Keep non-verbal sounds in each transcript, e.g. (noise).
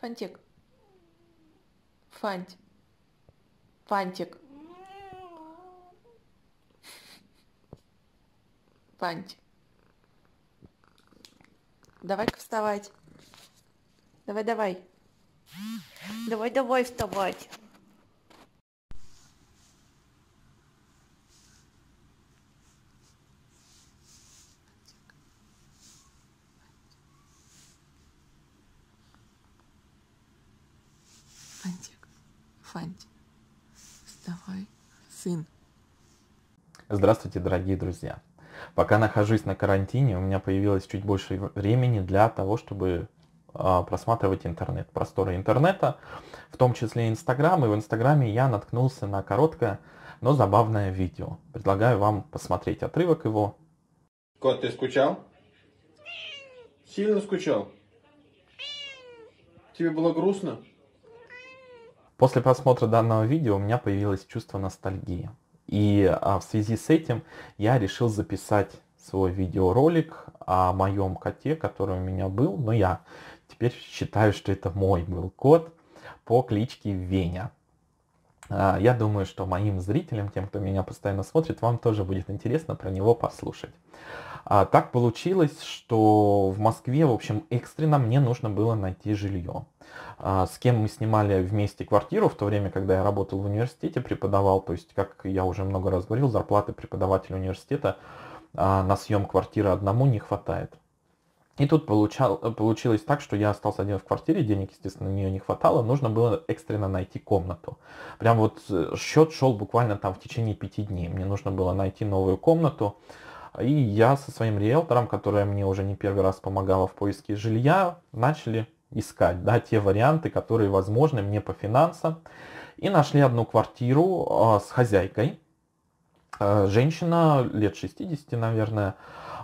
Фантик. Фант. Фантик. Фантик. Давай-ка вставать. Давай-давай. Давай-давай вставать. Исландии. Вставай, сын. Здравствуйте, дорогие друзья. Пока нахожусь на карантине, у меня появилось чуть больше времени для того, чтобы а, просматривать интернет, просторы интернета, в том числе Инстаграм. И в Инстаграме я наткнулся на короткое, но забавное видео. Предлагаю вам посмотреть отрывок его. Кот, ты скучал? Сильно скучал? Тебе было грустно? После просмотра данного видео у меня появилось чувство ностальгии. И а, в связи с этим я решил записать свой видеоролик о моем коте, который у меня был, но я теперь считаю, что это мой был кот по кличке Веня. А, я думаю, что моим зрителям, тем, кто меня постоянно смотрит, вам тоже будет интересно про него послушать. А так получилось, что в Москве, в общем, экстренно мне нужно было найти жилье. А, с кем мы снимали вместе квартиру в то время, когда я работал в университете, преподавал, то есть, как я уже много раз говорил, зарплаты преподавателя университета а, на съем квартиры одному не хватает. И тут получал, получилось так, что я остался один в квартире, денег, естественно, на нее не хватало, нужно было экстренно найти комнату. Прям вот э, счет шел буквально там в течение пяти дней. Мне нужно было найти новую комнату, и я со своим риэлтором, которая мне уже не первый раз помогала в поиске жилья, начали искать да, те варианты, которые возможны мне по финансам. И нашли одну квартиру э, с хозяйкой. Э, женщина лет 60, наверное,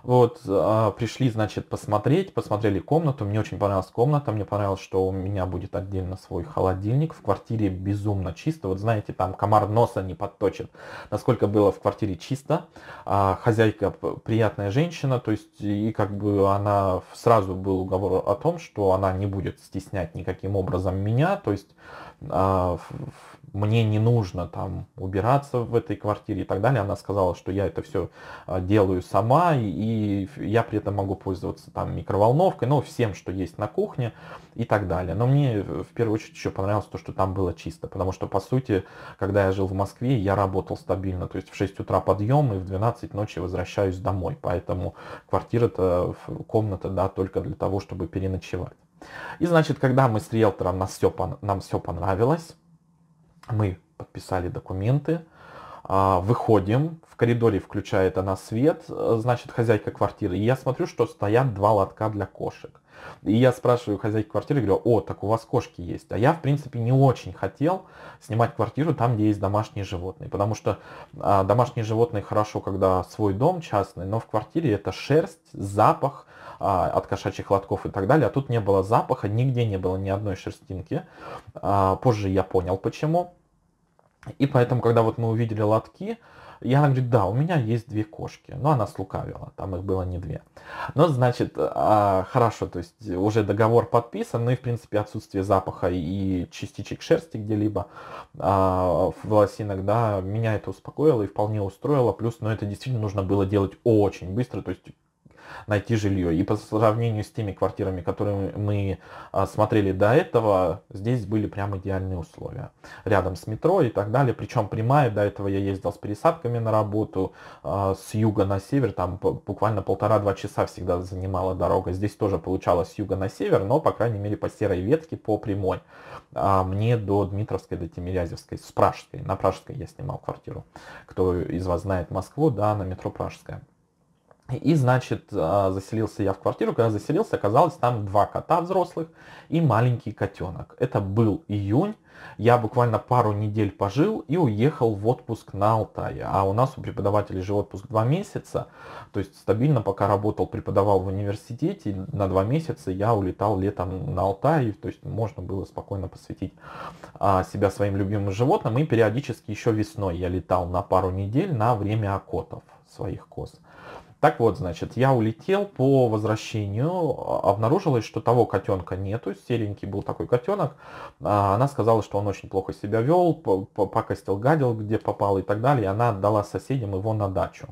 вот, а, пришли, значит, посмотреть, посмотрели комнату, мне очень понравилась комната, мне понравилось, что у меня будет отдельно свой холодильник, в квартире безумно чисто, вот знаете, там комар носа не подточит, насколько было в квартире чисто, а, хозяйка приятная женщина, то есть и как бы она сразу был уговор о том, что она не будет стеснять никаким образом меня, то есть а, мне не нужно там убираться в этой квартире и так далее. Она сказала, что я это все а, делаю сама, и, я при этом могу пользоваться там микроволновкой, ну, всем, что есть на кухне и так далее. Но мне э, в первую очередь еще понравилось то, что там было чисто, потому что, по сути, когда я жил в Москве, я работал стабильно, то есть в 6 утра подъем и в 12 ночи возвращаюсь домой, поэтому квартира-то, комната, да, только для того, чтобы переночевать. И значит, когда мы с риэлтором, нас все, нам все понравилось, мы подписали документы, а, выходим, в коридоре включает она свет, э, значит, хозяйка квартиры, и я смотрю, что стоят два лотка для кошек. И я спрашиваю хозяйку квартиры, говорю, о, так у вас кошки есть. А я, в принципе, не очень хотел снимать квартиру там, где есть домашние животные, потому что а, домашние животные хорошо, когда свой дом частный, но в квартире это шерсть, запах, а, от кошачьих лотков и так далее. А тут не было запаха, нигде не было ни одной шерстинки. А, позже я понял почему. И поэтому, когда вот мы увидели лотки, я она говорит, да, у меня есть две кошки. Но она слукавила, там их было не две. Но, значит, а, хорошо, то есть уже договор подписан, ну и, в принципе, отсутствие запаха и частичек шерсти где-либо в волосинок, да, меня это успокоило и вполне устроило. Плюс, ну, это действительно нужно было делать очень быстро, то есть найти жилье. И по сравнению с теми квартирами, которые мы а, смотрели до этого, здесь были прям идеальные условия. Рядом с метро и так далее. Причем прямая, до этого я ездил с пересадками на работу, а, с юга на север, там буквально полтора-два часа всегда занимала дорога. Здесь тоже получалось с юга на север, но, по крайней мере, по серой ветке, по прямой. А мне до Дмитровской, до Тимирязевской, с Пражской. На Пражской я снимал квартиру. Кто из вас знает Москву, да, на метро Пражская. И, значит, а, заселился я в квартиру. Когда заселился, оказалось там два кота взрослых и маленький котенок. Это был июнь. Я буквально пару недель пожил и уехал в отпуск на Алтай. А у нас у преподавателей же отпуск два месяца. То есть стабильно пока работал, преподавал в университете. На два месяца я улетал летом на Алтай. То есть можно было спокойно посвятить а, себя своим любимым животным. И периодически еще весной я летал на пару недель на время окотов своих коз. Так вот, значит, я улетел, по возвращению а, обнаружилось, что того котенка нету, серенький был такой котенок. А, она сказала, что он очень плохо себя вел, покостил, гадил, где попал и так далее. И она отдала соседям его на дачу.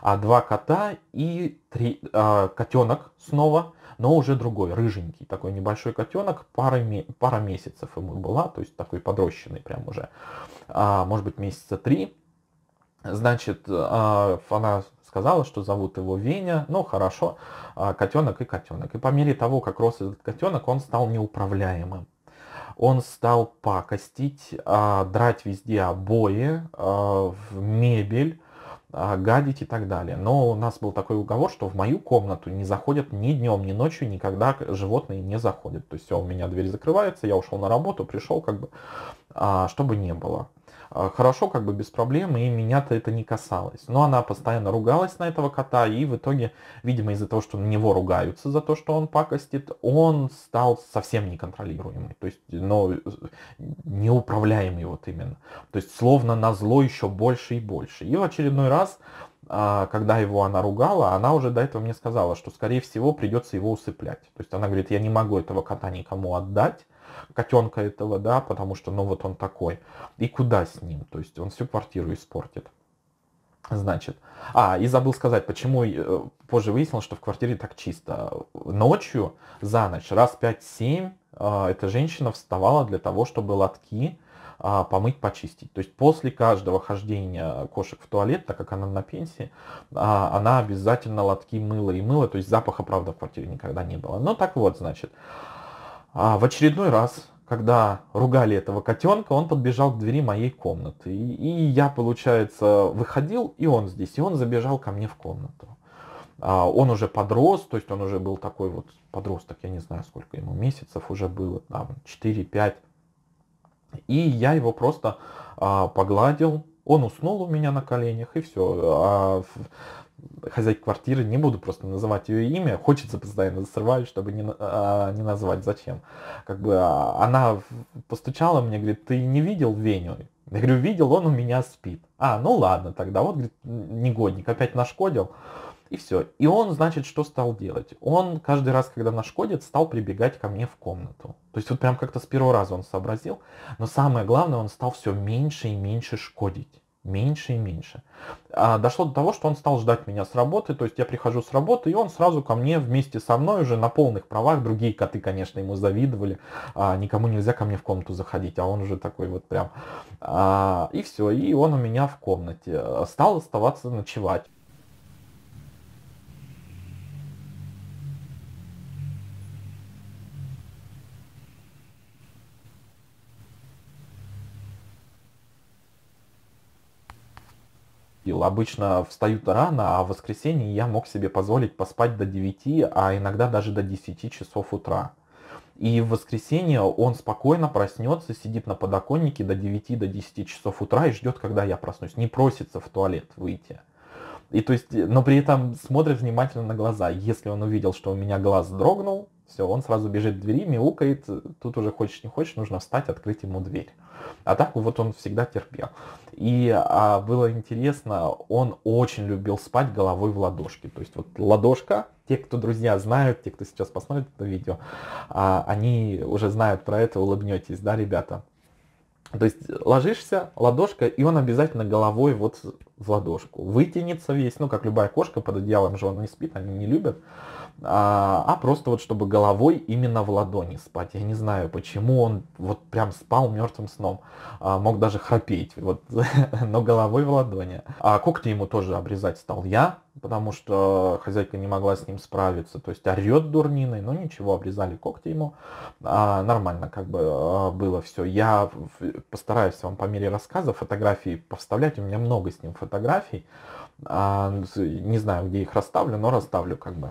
А два кота и три, э, котенок снова, но уже другой, рыженький, такой небольшой котенок, пара, пара месяцев ему была, то есть такой подрощенный прям уже, а, может быть месяца три. Значит, она сказала, что зовут его Веня, ну хорошо, а, котенок и котенок. И по мере того, как рос этот котенок, он стал неуправляемым. Он стал пакостить, а, драть везде обои, а, в мебель, гадить и так далее. Но у нас был такой уговор, что в мою комнату не заходят ни днем, ни ночью, никогда животные не заходят. То есть все, у меня дверь закрывается, я ушел на работу, пришел как бы, чтобы не было. А, хорошо, как бы без проблем, и меня-то это не касалось. Но она постоянно ругалась на этого кота, и в итоге, видимо, из-за того, что на него ругаются за то, что он пакостит, он стал совсем неконтролируемый, то есть, но э, неуправляемый вот именно. То есть, словно на зло еще больше и больше. И в очередной раз а, когда его она ругала, она уже до этого мне сказала, что, скорее всего, придется его усыплять. То есть она говорит, я не могу этого кота никому отдать, котенка этого, да, потому что, ну, вот он такой. И куда с ним? То есть он всю квартиру испортит. Значит, а, и забыл сказать, почему э, позже выяснилось, что в квартире так чисто. Ночью, за ночь, раз 5-7, а, эта женщина вставала для того, чтобы лотки а, помыть, почистить. То есть после каждого хождения кошек в туалет, так как она на пенсии, а, она обязательно лотки мыла и мыла, то есть запаха, правда, в квартире никогда не было. Но ну так вот, значит, а в очередной раз, когда ругали этого котенка, он подбежал к двери моей комнаты. И, и я, получается, выходил, и он здесь, и он забежал ко мне в комнату. А он уже подрос, то есть он уже был такой вот подросток, я не знаю, сколько ему месяцев уже было, там, 4-5. И я его просто а, погладил, он уснул у меня на коленях, и все. А хозяйки квартиры, не буду просто называть ее имя, хочется постоянно срывать, чтобы не, а, не назвать, зачем. Как бы а, она постучала мне, говорит, ты не видел Веню? Я говорю, видел, он у меня спит. А, ну ладно тогда, вот, говорит, негодник, опять нашкодил. И все. И он, значит, что стал делать? Он каждый раз, когда нашкодит, стал прибегать ко мне в комнату. То есть вот прям как-то с первого раза он сообразил. Но самое главное, он стал все меньше и меньше шкодить меньше и меньше. А, дошло до того, что он стал ждать меня с работы, то есть я прихожу с работы, и он сразу ко мне вместе со мной уже на полных правах, другие коты, конечно, ему завидовали, а, никому нельзя ко мне в комнату заходить, а он уже такой вот прям. А, и все, и он у меня в комнате. Э, стал оставаться ночевать. пропустил. Обычно встают рано, а в воскресенье я мог себе позволить поспать до 9, а иногда даже до 10 часов утра. И в воскресенье он спокойно проснется, сидит на подоконнике до 9, до 10 часов утра и ждет, когда я проснусь. Не просится в туалет выйти. И то есть, но при этом смотрит внимательно на глаза. Если он увидел, что у меня глаз дрогнул, все, он сразу бежит к двери, мяукает, тут уже хочешь не хочешь, нужно встать, открыть ему дверь. А так вот он всегда терпел. И а, было интересно, он очень любил спать головой в ладошке. То есть вот ладошка, те, кто друзья знают, те, кто сейчас посмотрит это видео, а, они уже знают про это, улыбнетесь, да, ребята? То есть ложишься, ладошка, и он обязательно головой вот в ладошку. Вытянется весь, ну как любая кошка под одеялом же он не спит, они не любят а, а просто вот чтобы головой именно в ладони спать. Я не знаю, почему он вот прям спал мертвым сном, а, мог даже храпеть, вот, (laughs) но головой в ладони. А когти ему тоже обрезать стал я, потому что хозяйка не могла с ним справиться, то есть орет дурниной, но ничего, обрезали когти ему, а, нормально как бы а, было все. Я постараюсь вам по мере рассказа фотографии повставлять, у меня много с ним фотографий, а, ну, не знаю, где их расставлю, но расставлю как бы.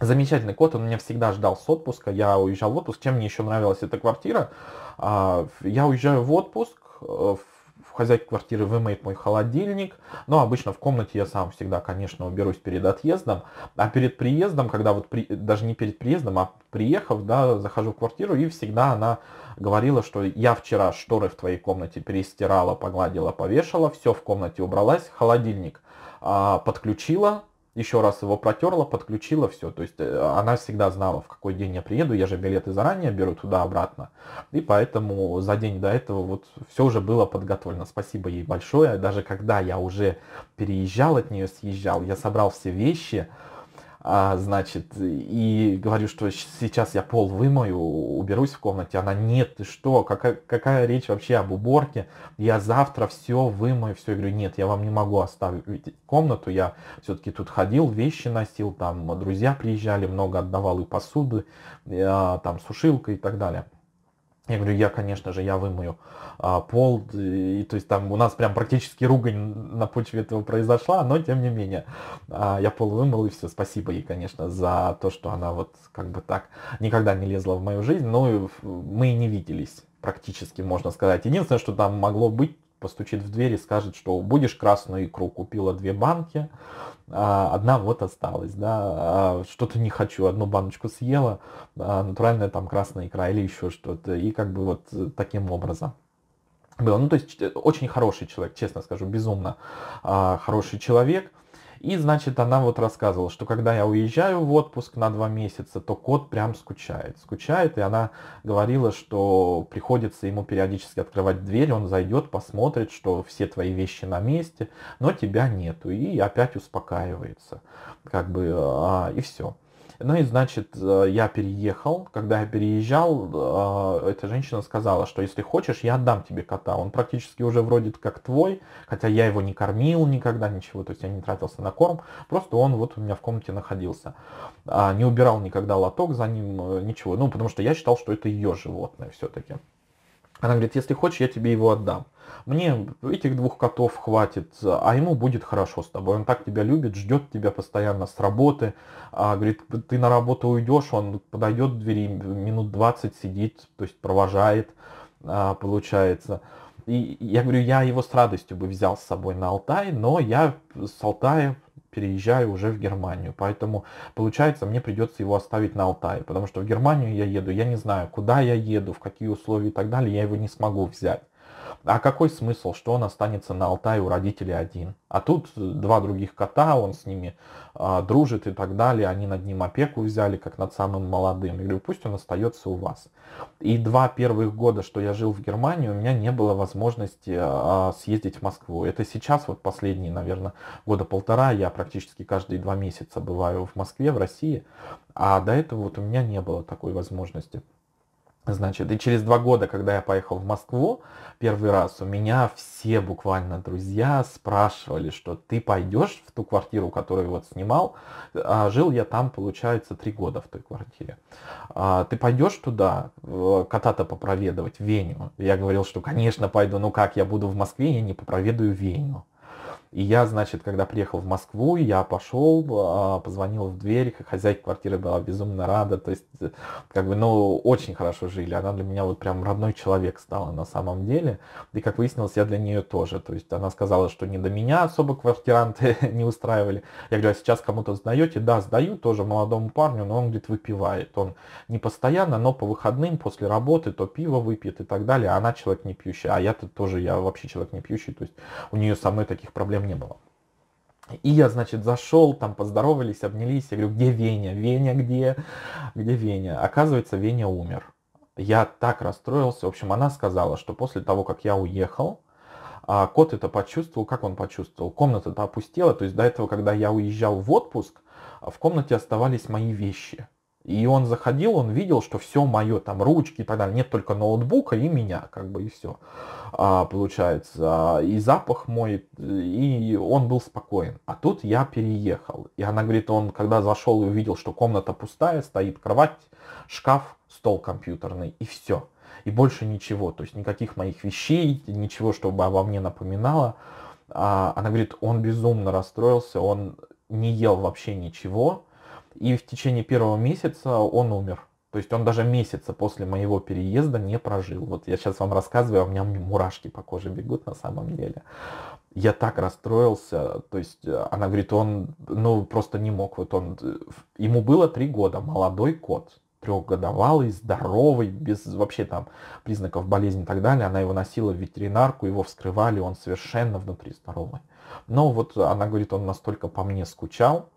Замечательный кот, он меня всегда ждал с отпуска, я уезжал в отпуск. Чем мне еще нравилась эта квартира? А, я уезжаю в отпуск, э, в хозяйка квартиры вымоет мой холодильник. Но обычно в комнате я сам всегда, конечно, уберусь перед отъездом. А перед приездом, когда вот при, даже не перед приездом, а приехав, да, захожу в квартиру, и всегда она говорила, что я вчера шторы в твоей комнате перестирала, погладила, повешала, все в комнате убралась, холодильник а, подключила, еще раз его протерла, подключила, все. То есть э, она всегда знала, в какой день я приеду, я же билеты заранее беру туда-обратно. И поэтому за день до этого вот все уже было подготовлено. Спасибо ей большое. Даже когда я уже переезжал от нее, съезжал, я собрал все вещи, а, значит, и говорю, что сейчас я пол вымою, уберусь в комнате, она, нет, ты что, какая, какая речь вообще об уборке, я завтра все вымою, все, я говорю, нет, я вам не могу оставить комнату, я все-таки тут ходил, вещи носил, там друзья приезжали, много отдавал и посуды, а, там сушилка и так далее. Я говорю, я, конечно же, я вымою а, пол. И, то есть там у нас прям практически ругань на почве этого произошла, но тем не менее. А, я пол вымыл и все. Спасибо ей, конечно, за то, что она вот как бы так никогда не лезла в мою жизнь. Ну, мы и не виделись практически, можно сказать. Единственное, что там могло быть, постучит в дверь и скажет, что будешь красную икру, купила две банки, а, одна вот осталась, да, а, что-то не хочу, одну баночку съела, а, натуральная там красная икра или еще что-то, и как бы вот э, таким образом было. Ну, то есть э, очень хороший человек, честно скажу, безумно хороший человек – и, значит, она вот рассказывала, что когда я уезжаю в отпуск на два месяца, то кот прям скучает. Скучает, и она говорила, что приходится ему периодически открывать дверь, он зайдет, посмотрит, что все твои вещи на месте, но тебя нету, и опять успокаивается. Как бы, а, и все. Ну и, значит, э, я переехал. Когда я переезжал, э, эта женщина сказала, что если хочешь, я отдам тебе кота. Он практически уже вроде как твой, хотя я его не кормил никогда, ничего, то есть я не тратился на корм. Просто он вот у меня в комнате находился. А, не убирал никогда лоток за ним, э, ничего. Ну, потому что я считал, что это ее животное все-таки. Она говорит, если хочешь, я тебе его отдам. Мне этих двух котов хватит, а ему будет хорошо с тобой. Он так тебя любит, ждет тебя постоянно с работы. А, говорит, ты на работу уйдешь, он подойдет к двери, минут 20 сидит, то есть провожает, а, получается. И я говорю, я его с радостью бы взял с собой на Алтай, но я с Алтая переезжаю уже в Германию. Поэтому, получается, мне придется его оставить на Алтае, потому что в Германию я еду, я не знаю, куда я еду, в какие условия и так далее, я его не смогу взять. А какой смысл, что он останется на Алтае у родителей один? А тут два других кота, он с ними э, дружит и так далее, они над ним опеку взяли, как над самым молодым. Я говорю, пусть он остается у вас. И два первых года, что я жил в Германии, у меня не было возможности э, съездить в Москву. Это сейчас, вот последние, наверное, года полтора, я практически каждые два месяца бываю в Москве, в России, а до этого вот у меня не было такой возможности. Значит, и через два года, когда я поехал в Москву первый раз, у меня все буквально друзья спрашивали, что ты пойдешь в ту квартиру, которую вот снимал. А, жил я там, получается, три года в той квартире. А, ты пойдешь туда э, кота-то попроведовать, Веню? Я говорил, что, конечно, пойду. Ну как, я буду в Москве, я не попроведаю Веню. И я, значит, когда приехал в Москву, я пошел, а, позвонил в дверь, хозяйка квартиры была безумно рада, то есть, э, как бы, ну, очень хорошо жили, она для меня вот прям родной человек стала на самом деле, и, как выяснилось, я для нее тоже, то есть, она сказала, что не до меня особо квартиранты (laughs) не устраивали, я говорю, а сейчас кому-то сдаете? Да, сдаю тоже молодому парню, но он, где-то выпивает, он не постоянно, но по выходным после работы то пиво выпьет и так далее, а она человек не пьющий, а я-то тоже, я вообще человек не пьющий, то есть, у нее со мной таких проблем проблем не было. И я, значит, зашел, там поздоровались, обнялись. Я говорю, где Веня? Веня где? Где Веня? Оказывается, Веня умер. Я так расстроился. В общем, она сказала, что после того, как я уехал, а, кот это почувствовал. Как он почувствовал? Комната-то опустела. То есть до этого, когда я уезжал в отпуск, в комнате оставались мои вещи. И он заходил, он видел, что все мое, там ручки и так далее, нет только ноутбука и меня, как бы и все а, получается. И запах мой, и он был спокоен. А тут я переехал. И она говорит, он когда зашел и увидел, что комната пустая, стоит кровать, шкаф, стол компьютерный и все. И больше ничего, то есть никаких моих вещей, ничего, чтобы обо мне напоминало. А, она говорит, он безумно расстроился, он не ел вообще ничего, и в течение первого месяца он умер. То есть он даже месяца после моего переезда не прожил. Вот я сейчас вам рассказываю, а у меня мурашки по коже бегут на самом деле. Я так расстроился, то есть э, она говорит, он, ну, просто не мог, вот он, э, ему было три года, молодой кот, трехгодовалый, здоровый, без вообще там признаков болезни и так далее. Она его носила в ветеринарку, его вскрывали, он совершенно внутри здоровый. Но вот она говорит, он настолько по мне скучал,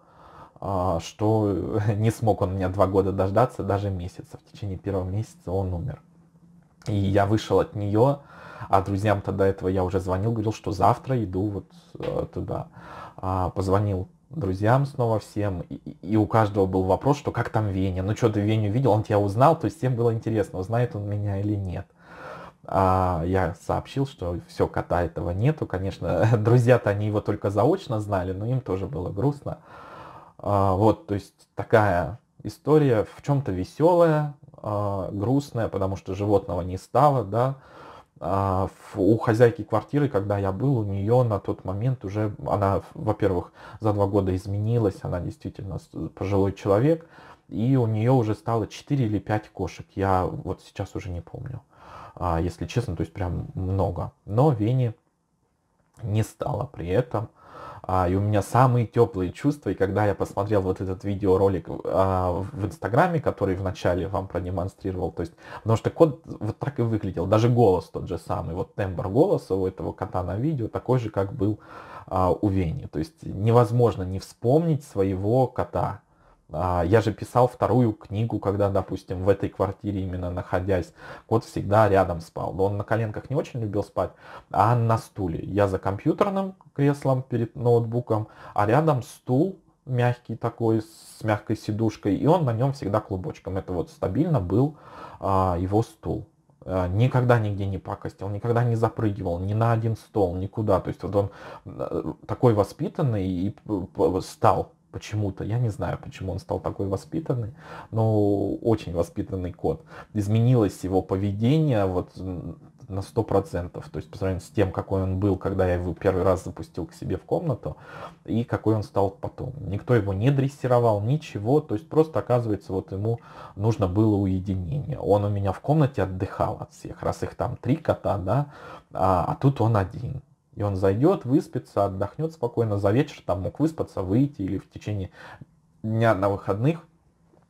а, что (laughs) не смог он меня два года дождаться, даже месяца. В течение первого месяца он умер. И я вышел от нее, а друзьям тогда этого я уже звонил, говорил, что завтра иду вот э, туда. А, позвонил друзьям снова всем, и, и у каждого был вопрос, что как там Веня, ну что ты Веню видел, он тебя узнал, то есть всем было интересно, узнает он меня или нет. А, я сообщил, что все, кота этого нету, конечно, (laughs) друзья-то они его только заочно знали, но им тоже было грустно. А, вот, то есть такая история в чем-то веселая, а, грустная, потому что животного не стало, да. А, у хозяйки квартиры, когда я был, у нее на тот момент уже, она, во-первых, за два года изменилась, она действительно пожилой человек, и у нее уже стало 4 или 5 кошек, я вот сейчас уже не помню, если честно, то есть прям много. Но Вени не стало при этом – а, и у меня самые теплые чувства, и когда я посмотрел вот этот видеоролик а, в Инстаграме, который вначале вам продемонстрировал, то есть, потому что кот вот так и выглядел, даже голос тот же самый, вот тембр голоса у этого кота на видео такой же, как был а, у Вени, то есть невозможно не вспомнить своего кота, а, я же писал вторую книгу, когда, допустим, в этой квартире именно находясь, кот всегда рядом спал. Но он на коленках не очень любил спать, а на стуле. Я за компьютерным креслом перед ноутбуком, а рядом стул мягкий такой, с мягкой сидушкой, и он на нем всегда клубочком. Это вот стабильно был а, его стул а, никогда нигде не пакостил, никогда не запрыгивал, ни на один стол, никуда. То есть вот он э, такой воспитанный и э, стал почему-то. Я не знаю, почему он стал такой воспитанный, но очень воспитанный кот. Изменилось его поведение вот на 100%, то есть по сравнению с тем, какой он был, когда я его первый раз запустил к себе в комнату, и какой он стал потом. Никто его не дрессировал, ничего, то есть просто оказывается, вот ему нужно было уединение. Он у меня в комнате отдыхал от всех, раз их там три кота, да, а, а тут он один. И он зайдет, выспится, отдохнет спокойно. За вечер там мог выспаться, выйти или в течение дня на выходных.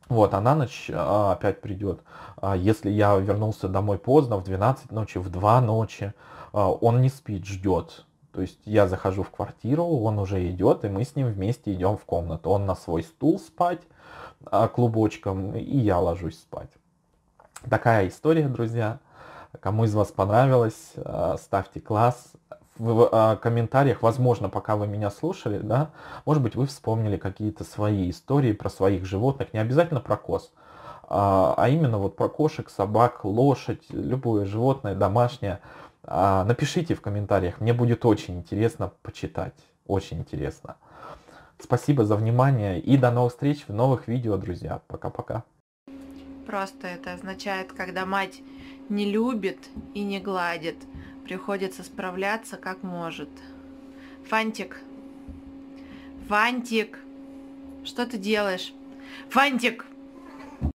Вот, а на ночь а, опять придет. А, если я вернулся домой поздно, в 12 ночи, в 2 ночи, а, он не спит, ждет. То есть я захожу в квартиру, он уже идет, и мы с ним вместе идем в комнату. Он на свой стул спать а, клубочком, и я ложусь спать. Такая история, друзья. Кому из вас понравилось, а, ставьте класс, в а, комментариях, возможно, пока вы меня слушали, да, может быть, вы вспомнили какие-то свои истории про своих животных, не обязательно про коз, а, а именно вот про кошек, собак, лошадь, любое животное домашнее. А, напишите в комментариях, мне будет очень интересно почитать, очень интересно. Спасибо за внимание и до новых встреч в новых видео, друзья. Пока-пока. Просто это означает, когда мать не любит и не гладит, Приходится справляться как может. Фантик. Фантик. Что ты делаешь? Фантик!